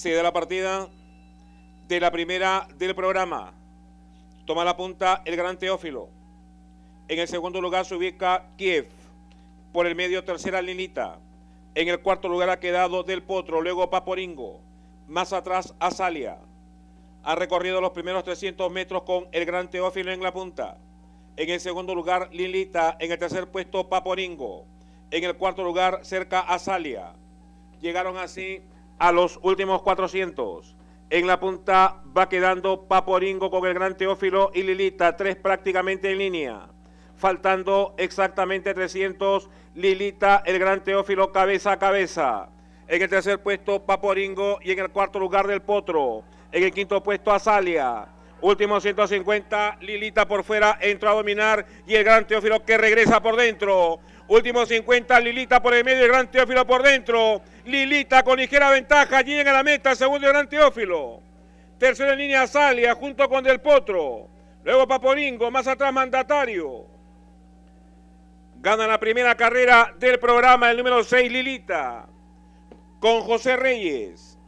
se da la partida de la primera del programa. Toma la punta el gran Teófilo. En el segundo lugar se ubica Kiev. Por el medio tercera Linita. En el cuarto lugar ha quedado Del Potro, luego Paporingo. Más atrás Azalia. Ha recorrido los primeros 300 metros con el gran Teófilo en la punta. En el segundo lugar Linita. En el tercer puesto Paporingo. En el cuarto lugar cerca Azalia. Llegaron así a los últimos 400. En la punta va quedando Paporingo con el gran Teófilo y Lilita, tres prácticamente en línea. Faltando exactamente 300, Lilita, el gran Teófilo cabeza a cabeza. En el tercer puesto Paporingo y en el cuarto lugar del Potro. En el quinto puesto Azalia. Último 150, Lilita por fuera entró a dominar y el gran Teófilo que regresa por dentro. Último 50, Lilita por el medio, y gran Teófilo por dentro. Lilita con ligera ventaja, llega a la meta, segundo gran Teófilo. Tercero en línea Salia junto con Del Potro. Luego Paporingo, más atrás Mandatario. Gana la primera carrera del programa el número 6 Lilita con José Reyes.